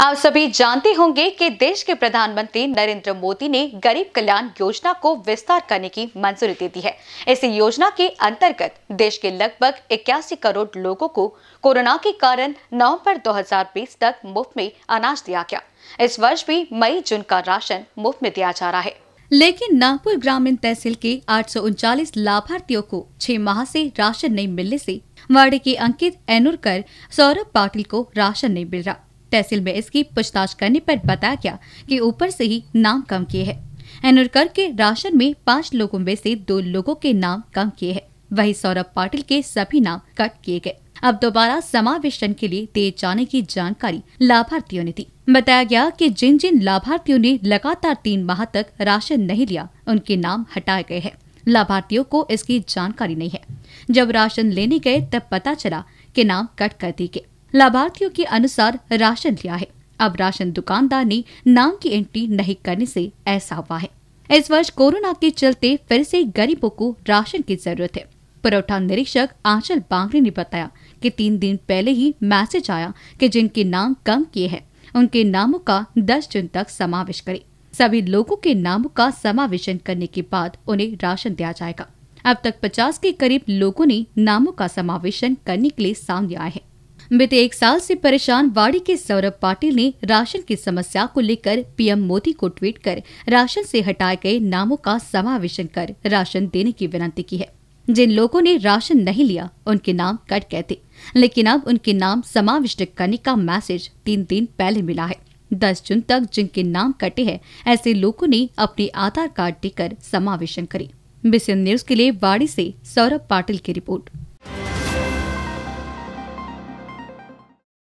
आप सभी जानते होंगे कि देश के प्रधानमंत्री नरेंद्र मोदी ने गरीब कल्याण योजना को विस्तार करने की मंजूरी दे दी है इस योजना के अंतर्गत देश के लगभग इक्यासी करोड़ लोगों को कोरोना के कारण नवंबर 2020 तक मुफ्त में अनाज दिया गया इस वर्ष भी मई जून का राशन मुफ्त में दिया जा रहा है लेकिन नागपुर ग्रामीण तहसील के आठ लाभार्थियों को छह माह से राशन नहीं मिलने से वार्ड के अंकित एनुरकर सौरभ पाटिल को राशन नहीं मिल रहा तहसील में इसकी पूछताछ करने पर बताया गया कि ऊपर से ही नाम कम किए हैं एनुरकर के राशन में पाँच लोगों में से दो लोगों के नाम कम किए हैं वही सौरभ पाटिल के सभी नाम कट किए गए अब दोबारा समावेशन के लिए दिए जाने की जानकारी लाभार्थियों ने दी बताया गया कि जिन जिन लाभार्थियों ने लगातार तीन माह तक राशन नहीं लिया उनके नाम हटाए गए हैं लाभार्थियों को इसकी जानकारी नहीं है जब राशन लेने गए तब पता चला कि नाम कट कर दिए गए लाभार्थियों के अनुसार राशन लिया है अब राशन दुकानदार ने नाम की एंट्री नहीं करने से ऐसा हुआ है इस वर्ष कोरोना के चलते फिर से गरीबों को राशन की जरूरत है पुरवठा निरीक्षक आंचल बांगड़े ने बताया कि तीन दिन पहले ही मैसेज आया कि जिनके नाम कम किए हैं उनके नामों का दस जून तक समावेश करे सभी लोगों के नामों का समावेशन करने के बाद उन्हें राशन दिया जाएगा अब तक 50 के करीब लोगों ने नामों का समावेशन करने के लिए सामने आए हैं बीते एक साल से परेशान वाड़ी के सौरभ पाटिल ने राशन की समस्या को लेकर पीएम मोदी को ट्वीट कर राशन से हटाए गए नामों का समावेशन कर राशन देने की विनती की है जिन लोगों ने राशन नहीं लिया उनके नाम कट गए थे लेकिन अब उनके नाम समाविष्ट करने का मैसेज तीन दिन पहले मिला है दस जून तक जिनके नाम कटे हैं ऐसे लोगों ने अपने आधार कार्ड देकर समावेशन करे बिशन न्यूज के लिए वाड़ी से सौरभ पाटिल की रिपोर्ट